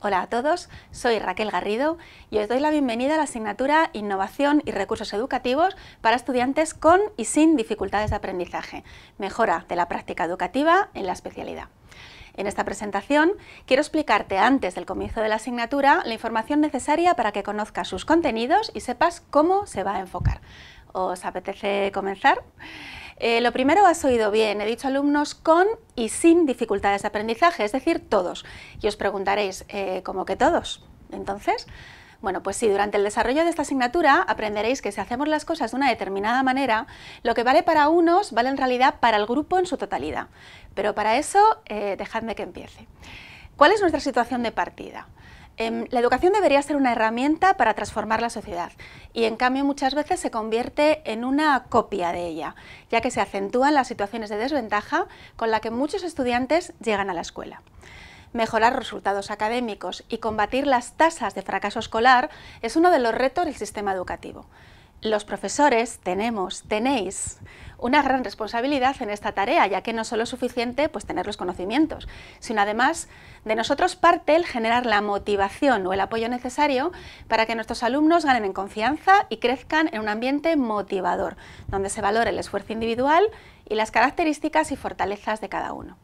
Hola a todos, soy Raquel Garrido y os doy la bienvenida a la asignatura Innovación y Recursos Educativos para estudiantes con y sin dificultades de aprendizaje, mejora de la práctica educativa en la especialidad. En esta presentación quiero explicarte antes del comienzo de la asignatura la información necesaria para que conozcas sus contenidos y sepas cómo se va a enfocar os apetece comenzar. Eh, lo primero has oído bien, he dicho alumnos con y sin dificultades de aprendizaje, es decir, todos. Y os preguntaréis, eh, ¿cómo que todos? Entonces, bueno, pues sí, durante el desarrollo de esta asignatura aprenderéis que si hacemos las cosas de una determinada manera, lo que vale para unos vale en realidad para el grupo en su totalidad. Pero para eso, eh, dejadme que empiece. ¿Cuál es nuestra situación de partida? Em, la educación debería ser una herramienta para transformar la sociedad y en cambio muchas veces se convierte en una copia de ella, ya que se acentúan las situaciones de desventaja con la que muchos estudiantes llegan a la escuela. Mejorar resultados académicos y combatir las tasas de fracaso escolar es uno de los retos del sistema educativo los profesores tenemos, tenéis una gran responsabilidad en esta tarea, ya que no solo es suficiente pues, tener los conocimientos, sino además de nosotros parte el generar la motivación o el apoyo necesario para que nuestros alumnos ganen en confianza y crezcan en un ambiente motivador, donde se valore el esfuerzo individual y las características y fortalezas de cada uno.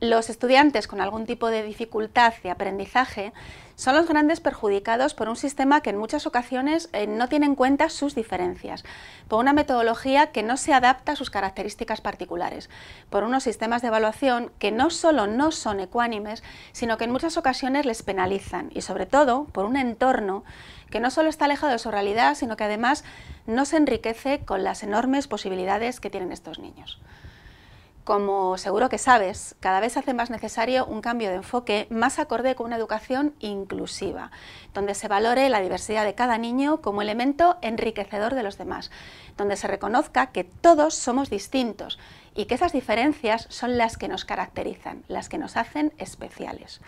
Los estudiantes con algún tipo de dificultad de aprendizaje son los grandes perjudicados por un sistema que en muchas ocasiones eh, no tiene en cuenta sus diferencias, por una metodología que no se adapta a sus características particulares, por unos sistemas de evaluación que no solo no son ecuánimes, sino que en muchas ocasiones les penalizan y sobre todo por un entorno que no solo está alejado de su realidad, sino que además no se enriquece con las enormes posibilidades que tienen estos niños. Como seguro que sabes, cada vez hace más necesario un cambio de enfoque más acorde con una educación inclusiva, donde se valore la diversidad de cada niño como elemento enriquecedor de los demás, donde se reconozca que todos somos distintos y que esas diferencias son las que nos caracterizan, las que nos hacen especiales.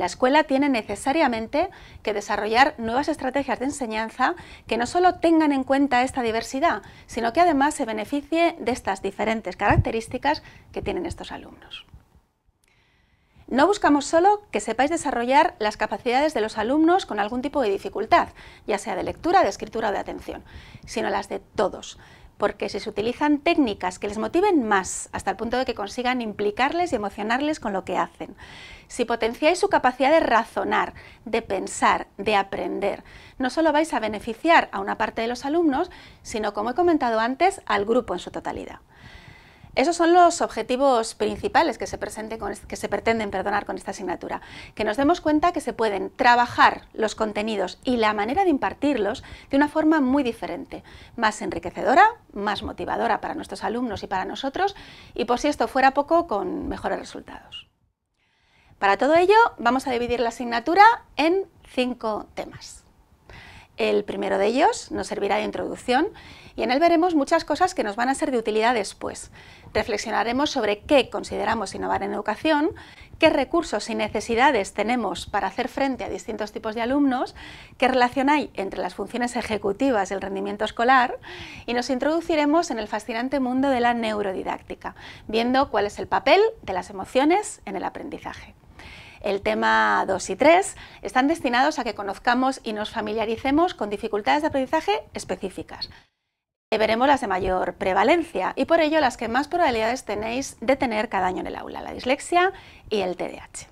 La escuela tiene necesariamente que desarrollar nuevas estrategias de enseñanza que no solo tengan en cuenta esta diversidad, sino que además se beneficie de estas diferentes características que tienen estos alumnos. No buscamos solo que sepáis desarrollar las capacidades de los alumnos con algún tipo de dificultad, ya sea de lectura, de escritura o de atención, sino las de todos porque si se utilizan técnicas que les motiven más hasta el punto de que consigan implicarles y emocionarles con lo que hacen, si potenciáis su capacidad de razonar, de pensar, de aprender, no solo vais a beneficiar a una parte de los alumnos, sino, como he comentado antes, al grupo en su totalidad. Esos son los objetivos principales que se, pretenden perdonar con esta asignatura, que nos demos cuenta que se pueden trabajar los contenidos y la manera de impartirlos de una forma muy diferente, más enriquecedora, más motivadora para nuestros alumnos y para nosotros, y por si esto fuera poco, con mejores resultados. Para todo ello, vamos a dividir la asignatura en cinco temas. El primero de ellos nos servirá de introducción y en él veremos muchas cosas que nos van a ser de utilidad después. Reflexionaremos sobre qué consideramos innovar en educación, qué recursos y necesidades tenemos para hacer frente a distintos tipos de alumnos, qué relación hay entre las funciones ejecutivas y el rendimiento escolar y nos introduciremos en el fascinante mundo de la neurodidáctica, viendo cuál es el papel de las emociones en el aprendizaje el tema 2 y 3, están destinados a que conozcamos y nos familiaricemos con dificultades de aprendizaje específicas. Eh, veremos las de mayor prevalencia y por ello las que más probabilidades tenéis de tener cada año en el aula, la dislexia y el TDAH.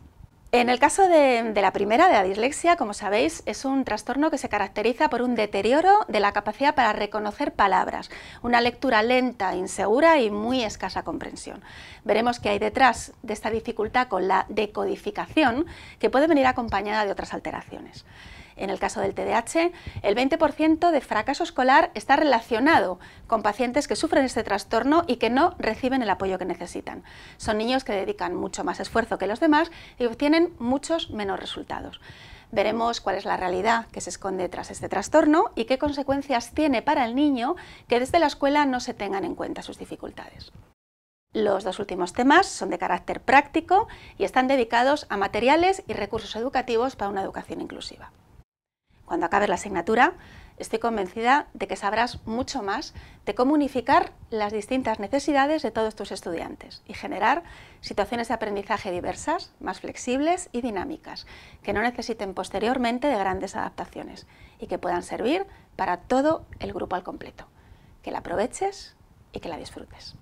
En el caso de, la primera, de la dislexia, como sabéis, es un trastorno que se caracteriza por un deterioro de la capacidad para reconocer palabras, una lectura lenta, insegura y muy escasa comprensión. Veremos que hay detrás de esta dificultad con la decodificación que puede venir acompañada de otras alteraciones en el caso del TDAH, el 20% de fracaso escolar está relacionado con pacientes que sufren este trastorno y que no reciben el apoyo que necesitan. Son niños que dedican mucho más esfuerzo que los demás y obtienen muchos menos resultados. Veremos cuál es la realidad que se esconde tras este trastorno y qué consecuencias tiene para el niño que desde la escuela no se tengan en cuenta sus dificultades. Los dos últimos temas son de carácter práctico y están dedicados a materiales y recursos educativos para una educación inclusiva cuando acabes la asignatura, estoy convencida de que sabrás mucho más de cómo unificar las distintas necesidades de todos tus estudiantes y generar situaciones de aprendizaje diversas, más flexibles y dinámicas, que no necesiten posteriormente de grandes adaptaciones y que puedan servir para todo el grupo al completo. Que la aproveches y que la disfrutes.